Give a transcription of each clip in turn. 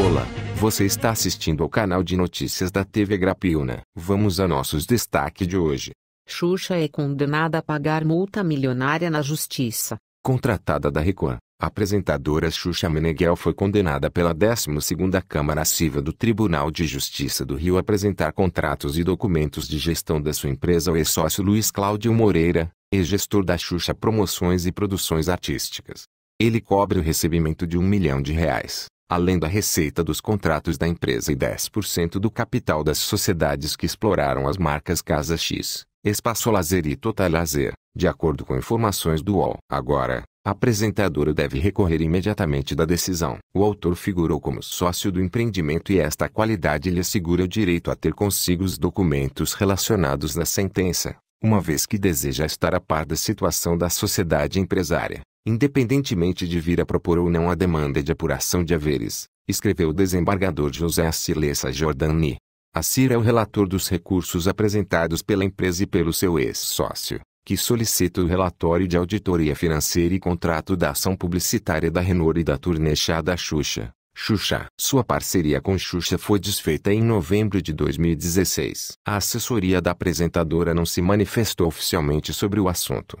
Olá, você está assistindo ao canal de notícias da TV Grapiúna. Vamos a nossos destaques de hoje. Xuxa é condenada a pagar multa milionária na justiça. Contratada da Record, a apresentadora Xuxa Meneghel foi condenada pela 12ª Câmara Civil do Tribunal de Justiça do Rio a apresentar contratos e documentos de gestão da sua empresa ao ex-sócio Luiz Cláudio Moreira, ex-gestor da Xuxa Promoções e Produções Artísticas. Ele cobre o recebimento de um milhão de reais além da receita dos contratos da empresa e 10% do capital das sociedades que exploraram as marcas Casa X, Espaço Lazer e Total Lazer, de acordo com informações do UOL. Agora, a apresentadora deve recorrer imediatamente da decisão. O autor figurou como sócio do empreendimento e esta qualidade lhe assegura o direito a ter consigo os documentos relacionados na sentença, uma vez que deseja estar a par da situação da sociedade empresária independentemente de vir a propor ou não a demanda de apuração de haveres, escreveu o desembargador José Silessa Giordani. Assir é o relator dos recursos apresentados pela empresa e pelo seu ex-sócio, que solicita o relatório de auditoria financeira e contrato da ação publicitária da Renault e da turnê Chá da Xuxa. Xuxa. Sua parceria com Xuxa foi desfeita em novembro de 2016. A assessoria da apresentadora não se manifestou oficialmente sobre o assunto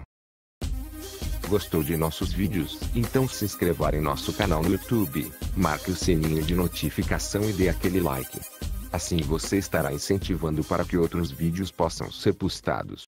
gostou de nossos vídeos, então se inscreva em nosso canal no YouTube, marque o sininho de notificação e dê aquele like. Assim você estará incentivando para que outros vídeos possam ser postados.